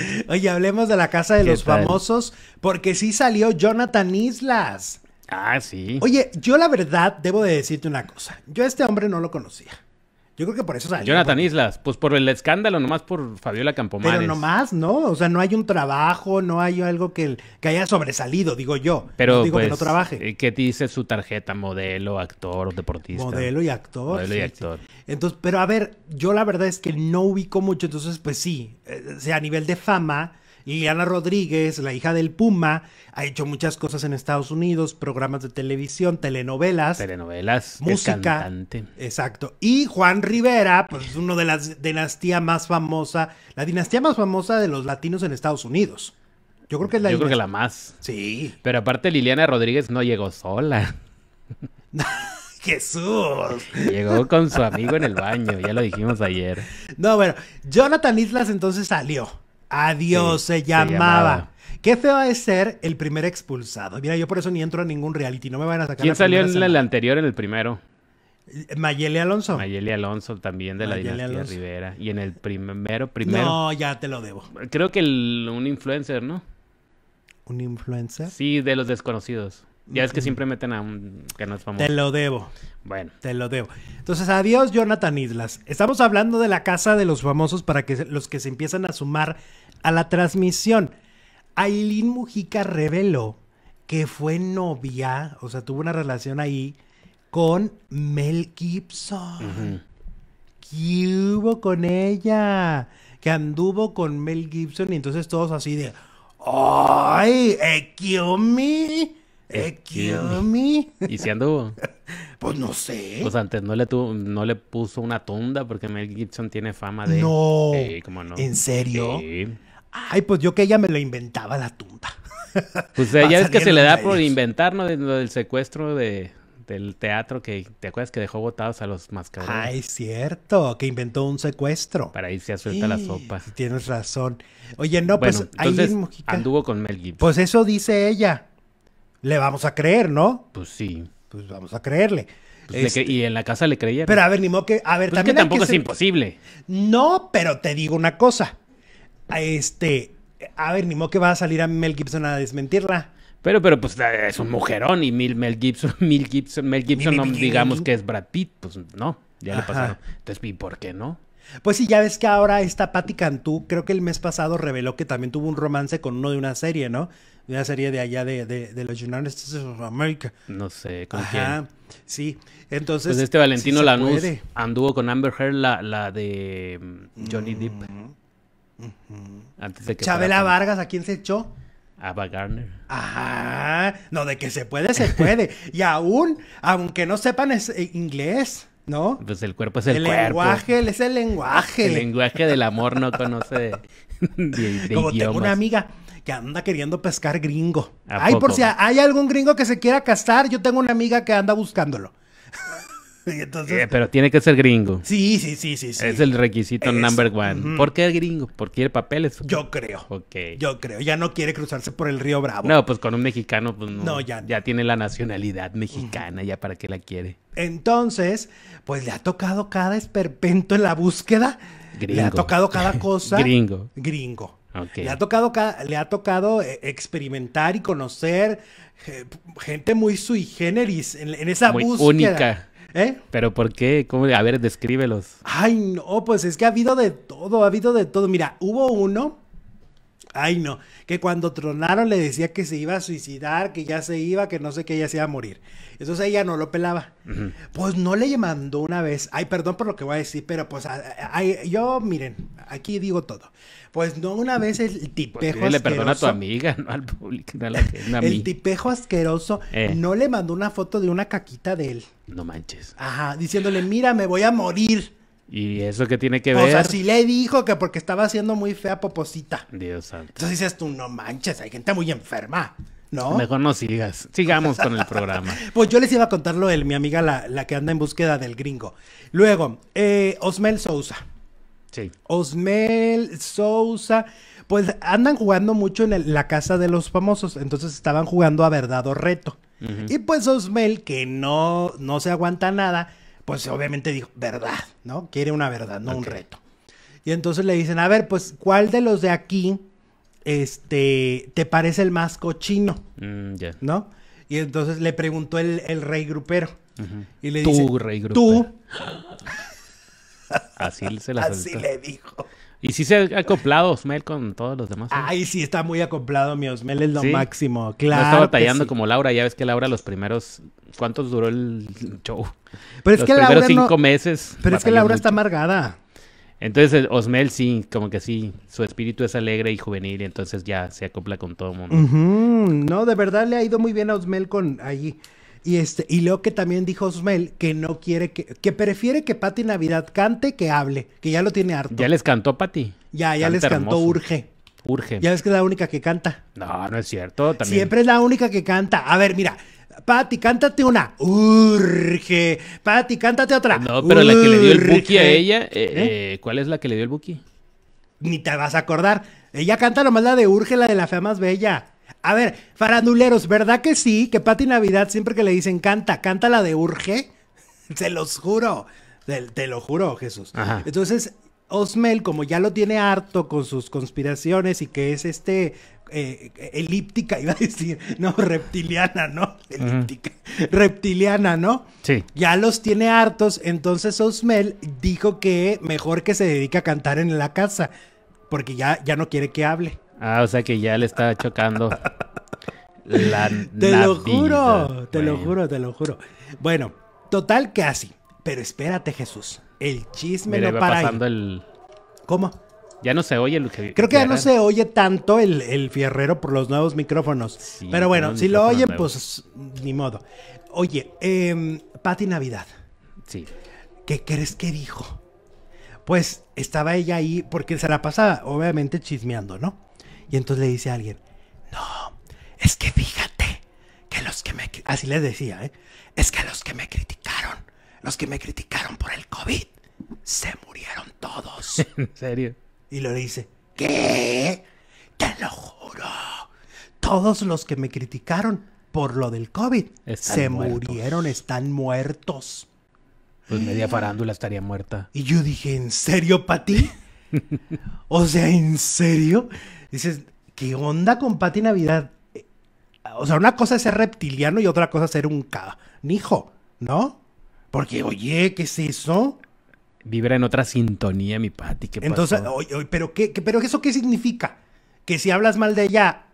Oye, hablemos de la casa de los famosos, porque sí salió Jonathan Islas. Ah, sí. Oye, yo la verdad debo de decirte una cosa. Yo a este hombre no lo conocía. Yo creo que por eso salió. Jonathan Islas, pues por el escándalo, nomás por Fabiola Campomanes. Pero nomás, ¿no? O sea, no hay un trabajo, no hay algo que, haya sobresalido, digo yo. Pero digo que no pues, trabaje. Eh, ¿Qué dice su tarjeta? Modelo, actor, deportista. Modelo y actor. actor. Entonces, pero a ver, yo la verdad es que no ubico mucho, entonces pues sí, eh, o sea, a nivel de fama Liliana Rodríguez, la hija del Puma, ha hecho muchas cosas en Estados Unidos, programas de televisión, telenovelas. Telenovelas, música. cantante. Exacto. Y Juan Rivera, pues es uno de las dinastías más famosa, la dinastía más famosa de los latinos en Estados Unidos. Yo creo que es la Yo creo que la más. Sí. Pero aparte Liliana Rodríguez no llegó sola. Jesús. Llegó con su amigo en el baño, ya lo dijimos ayer. No, bueno, Jonathan Islas entonces salió. Adiós, se, llamaba. Qué feo es ser el primer expulsado. Mira, yo por eso ni entro a ningún reality, no me van a sacar. ¿Quién salió en el anterior, en el primero? Mayeli Alonso. Mayeli Alonso también de la dinastía Rivera. Y en el primero, primero. No, ya te lo debo. Creo que un influencer, ¿no? ¿Un influencer? Sí, de los desconocidos. Ya es que siempre meten a un que no es famoso. Te lo debo. Bueno. Te lo debo. Entonces, adiós, Jonathan Islas. Estamos hablando de la casa de los famosos para que los que se empiezan a sumar a la transmisión. Aileen Mujica reveló que fue novia, o sea, tuvo una relación ahí con Mel Gibson. ¿Qué hubo con ella? Que anduvo con Mel Gibson y entonces todos así de. ¡Ay! Eh, ¿Y si anduvo? Pues no sé. Pues antes no le tuvo, no le puso una tunda porque Mel Gibson tiene fama de. No. ¿En serio? Ay, pues yo que ella me lo inventaba la tunda. Pues ella eh, es que se le da por inventar, ¿no? lo del secuestro de, del teatro que te acuerdas que dejó botados a los mascarones. Ay, cierto, que inventó un secuestro. Para irse a suelta la sopa. Tienes razón. Oye, no, pues ahí mismo. anduvo con Mel Gibson. Pues eso dice ella le vamos a creer, ¿no? Pues sí. Pues vamos a creerle. Pues este, y en la casa le creyeron. Pero a ver, ni que. A ver, pues también. que tampoco es imposible. No, pero te digo una cosa. Este. A ver, ni modo que va a salir a Mel Gibson a desmentirla. Pero, pero, pues eh, es un mujerón y Mel, Mel Gibson, mil Gibson, Mel Gibson, no digamos que es Brad Pitt, pues no, ya le pasaron. Entonces, ¿y por qué no? Pues sí, ya ves que ahora está Patti Cantú, creo que el mes pasado reveló que también tuvo un romance con uno de una serie, ¿no? De una serie de allá de, de los United States of America. No sé, ¿con Ajá, Sí, entonces... Pues este Valentino Lanús anduvo con Amber Heard, la, la de mm, Johnny mm, Depp. Antes de que Chabela Vargas, ¿a quién se echó? Ava Garner. Ajá, no, de que se puede, se puede. y aún, aunque no sepan eh, inglés... ¿No? Pues el cuerpo es el, el Lenguaje, es el lenguaje. El lenguaje del amor no conoce Como tengo una amiga que anda queriendo pescar gringo. Ay, por si hay algún gringo que se quiera casar, yo tengo una amiga que anda buscándolo. Eh, pero tiene que ser gringo. Sí, sí, sí, sí. Es el requisito number one. ¿Por qué gringo? ¿Por quiere papeles? Yo creo. Ok. Yo creo. Ya no quiere cruzarse por el río Bravo. No, pues con un mexicano, pues no. ya Ya tiene la nacionalidad mexicana, ya para qué la quiere. Entonces, pues le ha tocado cada esperpento en la búsqueda. Gringo. Le ha tocado cada cosa. gringo. Gringo. Le ha tocado, le eh, ha tocado experimentar y conocer eh, gente muy sui generis en, esa muy búsqueda. Única. ¿Eh? ¿Pero por qué? ¿Cómo? A ver, descríbelos. Ay, no, pues es que ha habido de todo, ha habido de todo. Mira, hubo uno Ay, no. Que cuando tronaron le decía que se iba a suicidar, que ya se iba, que no sé qué, ya se iba a morir. Entonces ella no lo pelaba. Pues no le mandó una vez. Ay, perdón por lo que voy a decir, pero pues yo, miren, aquí digo todo. Pues no una vez el pues tipejo asqueroso. Le perdona a tu amiga, no al público, El tipejo asqueroso eh. no le mandó una foto de una caquita de él. No manches. Ajá, diciéndole, mira, me voy a morir. ¿Y eso que tiene que ver? O sea, si le dijo que porque estaba haciendo muy fea poposita. Dios santo. Entonces dices tú, no manches, hay gente muy enferma. ¿No? Mejor no sigas. Sigamos con el programa. pues yo les iba a contarlo lo mi amiga la, que anda en búsqueda del gringo. Luego, eh, Osmel Sousa. Sí. Osmel Sousa. Pues andan jugando mucho en la casa de los famosos. Entonces estaban jugando a verdad o reto. Y pues Osmel, que no, no se aguanta nada pues obviamente dijo, verdad, ¿no? Quiere una verdad, no un reto. Y entonces le dicen, a ver, pues, ¿cuál de los de aquí, este, te parece el más cochino? Mm, ¿No? Y entonces le preguntó el, rey grupero. Y le dice, tú, rey grupero. Tú. Así se la Así le dijo. Y sí se ha acoplado Osmel con todos los demás. ¿eh? Ay, sí, está muy acoplado. Mi Osmel es lo máximo, claro. No está batallando como Laura. Ya ves que Laura los primeros... ¿Cuántos duró el show? Pero es los que primeros cinco meses. Pero es que Laura está amargada. Entonces Osmel sí, como que sí, su espíritu es alegre y juvenil, y entonces ya se acopla con todo el mundo. No, de verdad le ha ido muy bien a Osmel con ahí... Y, este, y lo que también dijo Osmel que no quiere que, que prefiere que Patti Navidad cante que hable, que ya lo tiene harto. Ya les cantó Pati. Ya, ya les cantó Urge. Urge. Ya ves que es la única que canta. No, no es cierto. Siempre es la única que canta. A ver, mira, Pati, cántate una. Urge. Pati, cántate otra. No, pero la que le dio el buki a ella, eh, ¿Eh? Eh, cuál es la que le dio el buki? Ni te vas a acordar. Ella canta nomás la de Urge, la de la fe más bella. A ver, faranduleros, ¿verdad que sí? Que Pati Navidad siempre que le dicen canta, canta la de Urge. Se los juro. Te, lo juro, Jesús. Entonces, Osmel, como ya lo tiene harto con sus conspiraciones y que es este eh, elíptica, iba a decir, no, reptiliana, ¿no? Elíptica, reptiliana, ¿no? Sí. Ya los tiene hartos, entonces Osmel dijo que mejor que se dedique a cantar en la casa, porque ya, ya no quiere que hable. Ah, o sea que ya le está chocando. la te lo juro, te lo juro, te lo juro. Bueno, total que así Pero espérate, Jesús. El chisme no para ahí. ¿Cómo? Ya no se oye lo que. Creo que ya no se oye tanto el, el fierrero por los nuevos micrófonos. pero bueno, si lo oyen, pues ni modo. Oye, eh, Pati Navidad. Sí. ¿Qué crees que dijo? Pues estaba ella ahí porque se la pasaba, obviamente, chismeando, ¿no? Y entonces le dice a alguien, no, es que fíjate que los que me... Así les decía, ¿eh? Es que los que me criticaron, los que me criticaron por el COVID, se murieron todos. ¿En serio? Y lo dice, ¿qué? Te lo juro. Todos los que me criticaron por lo del COVID se murieron, están muertos. Pues media farándula estaría muerta. Y yo dije, ¿en serio, Pati? o sea, ¿en serio? dices, ¿qué onda con Pati Navidad? O sea, una cosa es ser reptiliano y otra cosa es ser un canijo, hijo, ¿no? Porque, oye, ¿qué es eso? Vibra en otra sintonía, mi Pati. Entonces, oye, ¿pero, qué, qué, ¿pero eso qué significa? Que si hablas mal de ella,